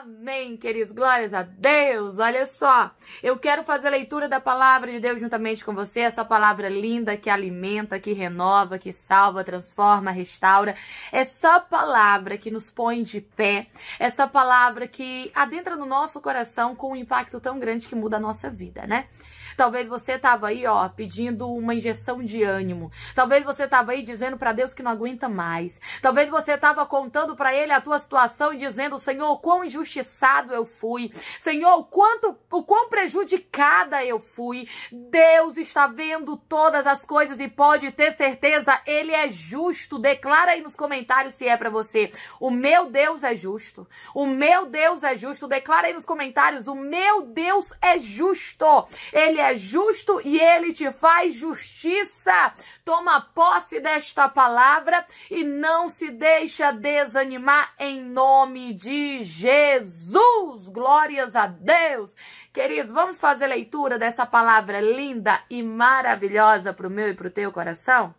Amém, queridos. Glórias a Deus. Olha só, eu quero fazer a leitura da palavra de Deus juntamente com você. Essa palavra linda que alimenta, que renova, que salva, transforma, restaura. Essa é palavra que nos põe de pé. Essa é palavra que adentra no nosso coração com um impacto tão grande que muda a nossa vida, né? Talvez você tava aí, ó, pedindo uma injeção de ânimo. Talvez você tava aí dizendo para Deus que não aguenta mais. Talvez você tava contando para ele a tua situação e dizendo, Senhor, quão injusto injustiçado eu fui. Senhor, o quanto, o quão prejudicada eu fui. Deus está vendo todas as coisas e pode ter certeza, Ele é justo. Declara aí nos comentários se é para você. O meu Deus é justo. O meu Deus é justo. Declara aí nos comentários, o meu Deus é justo. Ele é justo e Ele te faz justiça. Toma posse desta palavra e não se deixa desanimar em nome de Jesus. Jesus! Glórias a Deus! Queridos, vamos fazer leitura dessa palavra linda e maravilhosa para o meu e para o teu coração?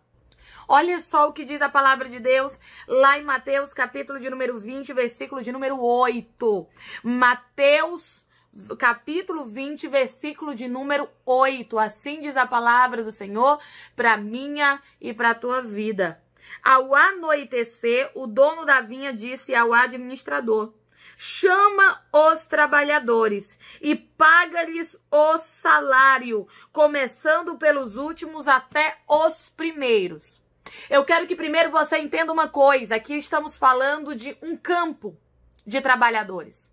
Olha só o que diz a palavra de Deus lá em Mateus, capítulo de número 20, versículo de número 8. Mateus, capítulo 20, versículo de número 8. Assim diz a palavra do Senhor para minha e para tua vida. Ao anoitecer, o dono da vinha disse ao administrador: chama os trabalhadores e paga-lhes o salário, começando pelos últimos até os primeiros. Eu quero que primeiro você entenda uma coisa: aqui estamos falando de um campo de trabalhadores,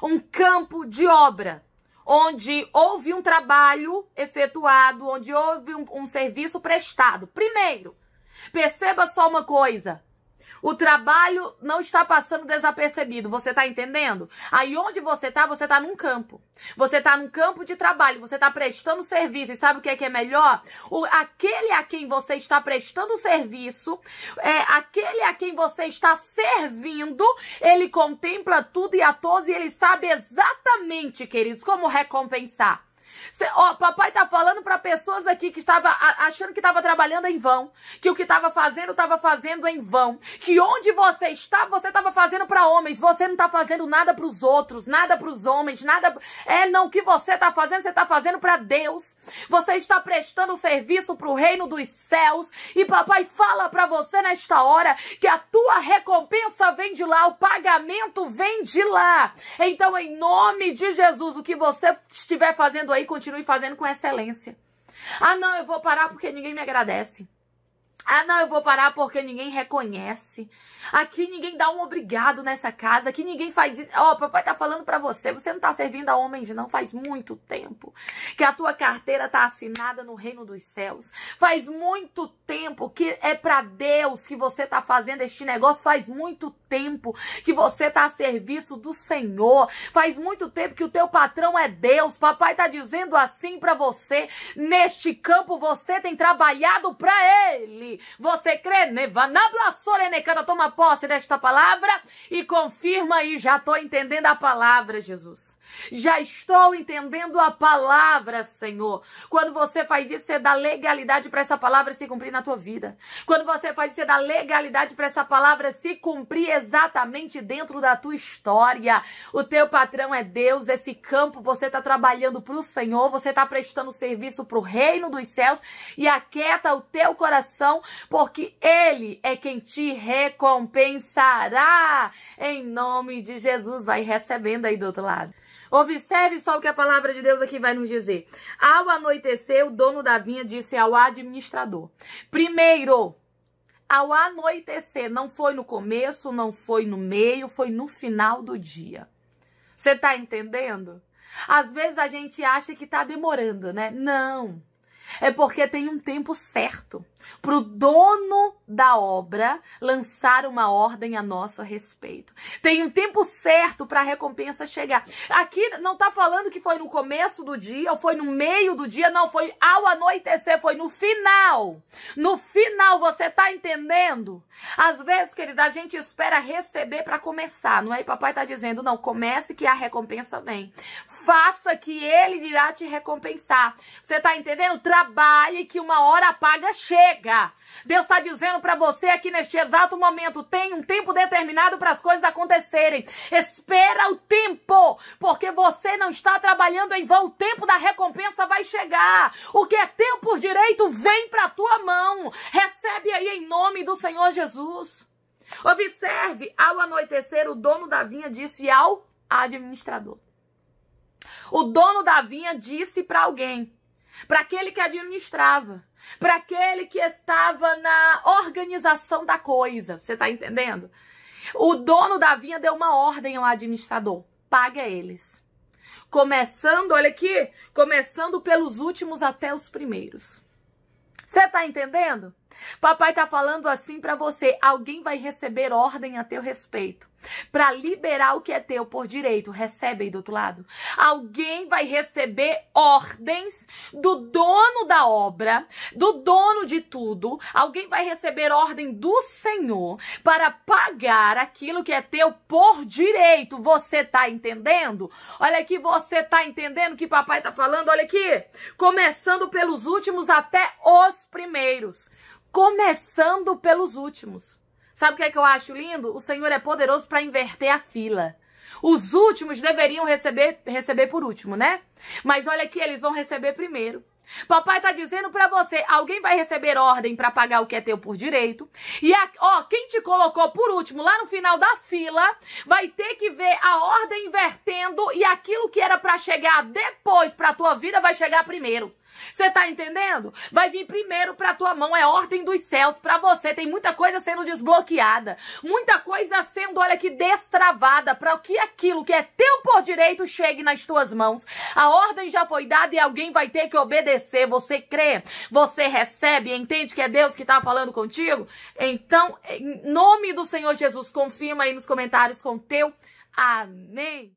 um campo de obra onde houve um trabalho efetuado, onde houve um, um, serviço prestado. Primeiro, perceba só uma coisa: o trabalho não está passando desapercebido, você está entendendo? Aí onde você está, você está num campo. Você está num campo de trabalho, você está prestando serviço. E sabe o que é, que é melhor? O, aquele a quem você está prestando serviço, é, aquele a quem você está servindo, ele contempla tudo e a todos e ele sabe exatamente, queridos, como recompensar. Cê, ó, papai tá falando para pessoas aqui que estava achando que estava trabalhando em vão, que o que estava fazendo estava fazendo em vão, que onde você está, você estava fazendo para homens, você não tá fazendo nada para os outros, nada para os homens, nada é não o que você tá fazendo, você tá fazendo para Deus. Você está prestando serviço para o reino dos céus e papai fala para você nesta hora que a tua recompensa vem de lá, o pagamento vem de lá. Então em nome de Jesus, o que você estiver fazendo aí aí, continue fazendo com excelência. Ah, não, eu vou parar porque ninguém me agradece. Ah, não, eu vou parar porque ninguém reconhece. Aqui ninguém dá um obrigado nessa casa, aqui ninguém faz isso. Ó, oh, papai tá falando para você, você não tá servindo a homens não, faz muito tempo que a tua carteira tá assinada no reino dos céus. Faz muito tempo que é para Deus que você tá fazendo este negócio, faz muito tempo que você tá a serviço do Senhor. Faz muito tempo que o teu patrão é Deus. Papai tá dizendo assim para você, neste campo você tem trabalhado para ele. Você crê, Nevanabla Sorenecada, né, toma posse desta palavra e confirma aí, já tô entendendo a palavra, Jesus. Já estou entendendo a palavra, Senhor. Quando você faz isso, você dá legalidade para essa palavra se cumprir na tua vida. Quando você faz isso, você dá legalidade para essa palavra se cumprir exatamente dentro da tua história. O teu patrão é Deus, esse campo você está trabalhando para o Senhor, você está prestando serviço para o reino dos céus e aquieta o teu coração, porque Ele é quem te recompensará. Em nome de Jesus, vai recebendo aí do outro lado. Observe só o que a palavra de Deus aqui vai nos dizer. Ao anoitecer, o dono da vinha disse ao administrador: Primeiro, ao anoitecer, não foi no começo, não foi no meio, foi no final do dia. Você tá entendendo? Às vezes a gente acha que tá demorando, né? Não. É porque tem um tempo certo para o dono da obra lançar uma ordem a nosso respeito. Tem um tempo certo para a recompensa chegar. Aqui não está falando que foi no começo do dia, ou foi no meio do dia, não, foi ao anoitecer, foi no final. No final, você está entendendo? Às vezes, querida, a gente espera receber para começar, não é? E papai está dizendo, não, comece que a recompensa vem. Faça que ele irá te recompensar. Você está entendendo? trabalhe que uma hora paga chega. Deus está dizendo para você aqui neste exato momento, tem um tempo determinado para as coisas acontecerem. Espera o tempo, porque você não está trabalhando em vão. O tempo da recompensa vai chegar. O que é tempo direito vem para tua mão. Recebe aí em nome do Senhor Jesus. Observe, ao anoitecer, o dono da vinha disse ao administrador. O dono da vinha disse para alguém: para aquele que administrava, para aquele que estava na organização da coisa. Você está entendendo? O dono da vinha deu uma ordem ao administrador: paga eles. Começando, olha aqui, começando pelos últimos até os primeiros. Você está entendendo? Papai tá falando assim para você. Alguém vai receber ordem a teu respeito para liberar o que é teu por direito. Recebe aí do outro lado. Alguém vai receber ordens do dono da obra, do dono de tudo. Alguém vai receber ordem do Senhor para pagar aquilo que é teu por direito. Você tá entendendo? Olha aqui, você tá entendendo o que papai tá falando? Olha aqui. Começando pelos últimos até os primeiros começando pelos últimos. Sabe o que é que eu acho lindo? O Senhor é poderoso para inverter a fila. Os últimos deveriam receber, receber por último, né? Mas olha aqui, eles vão receber primeiro. Papai tá dizendo para você, alguém vai receber ordem para pagar o que é teu por direito. E a, ó, quem te colocou por último lá no final da fila, vai ter que ver a ordem invertendo e aquilo que era para chegar depois para tua vida vai chegar primeiro. Você tá entendendo? Vai vir primeiro a tua mão, é ordem dos céus para você. Tem muita coisa sendo desbloqueada, muita coisa sendo, olha que destravada para que aquilo que é teu por direito chegue nas tuas mãos. A ordem já foi dada e alguém vai ter que obedecer acontecer, você crê, você recebe, entende que é Deus que está falando contigo? Então, em nome do Senhor Jesus, confirma aí nos comentários com teu amém.